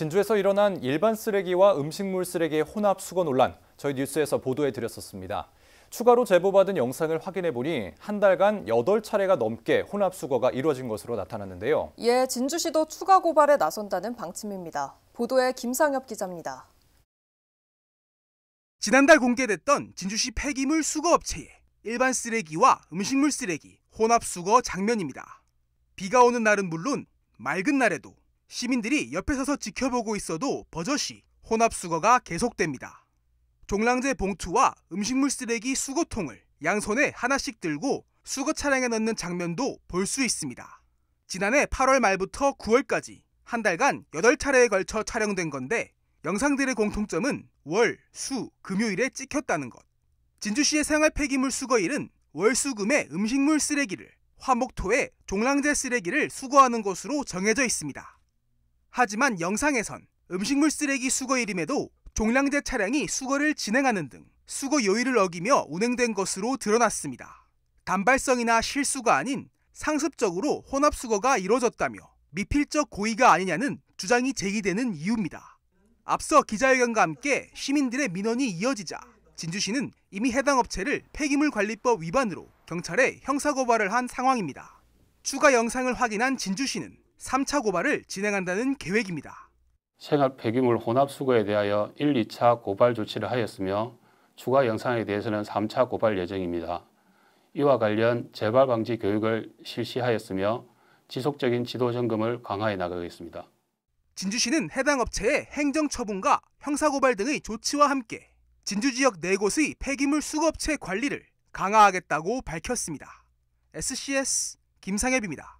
진주에서 일어난 일반 쓰레기와 음식물 쓰레기의 혼합 수거 논란, 저희 뉴스에서 보도해 드렸었습니다. 추가로 제보받은 영상을 확인해 보니 한 달간 8차례가 넘게 혼합 수거가 이루어진 것으로 나타났는데요. 예, 진주시도 추가 고발에 나선다는 방침입니다. 보도에 김상엽 기자입니다. 지난달 공개됐던 진주시 폐기물 수거업체의 일반 쓰레기와 음식물 쓰레기 혼합 수거 장면입니다. 비가 오는 날은 물론 맑은 날에도 시민들이 옆에 서서 지켜보고 있어도 버젓이 혼합 수거가 계속됩니다. 종량제 봉투와 음식물 쓰레기 수거통을 양손에 하나씩 들고 수거 차량에 넣는 장면도 볼 수 있습니다. 지난해 8월 말부터 9월까지 한 달간 8차례에 걸쳐 촬영된 건데 영상들의 공통점은 월, 수, 금요일에 찍혔다는 것. 진주시의 생활 폐기물 수거일은 월, 수, 금의 음식물 쓰레기를 화목토에 종량제 쓰레기를 수거하는 것으로 정해져 있습니다. 하지만 영상에선 음식물 쓰레기 수거일임에도 종량제 차량이 수거를 진행하는 등 수거 요일을 어기며 운행된 것으로 드러났습니다. 단발성이나 실수가 아닌 상습적으로 혼합 수거가 이루어졌다며 미필적 고의가 아니냐는 주장이 제기되는 이유입니다. 앞서 기자회견과 함께 시민들의 민원이 이어지자 진주시는 이미 해당 업체를 폐기물관리법 위반으로 경찰에 형사고발을 한 상황입니다. 추가 영상을 확인한 진주시는 3차 고발을 진행한다는 계획입니다. 생활 폐기물 혼합 수거에 대하여 1, 2차 고발 조치를 하였으며 추가 영상에 대해서는 3차 고발 예정입니다. 이와 관련 재발 방지 교육을 실시하였으며 지속적인 지도 점검을 강화해 나가겠습니다. 진주시는 해당 업체의 행정 처분과 형사 고발 등의 조치와 함께 진주 지역 네 곳의 폐기물 수거업체 관리를 강화하겠다고 밝혔습니다. SCS 김상엽입니다.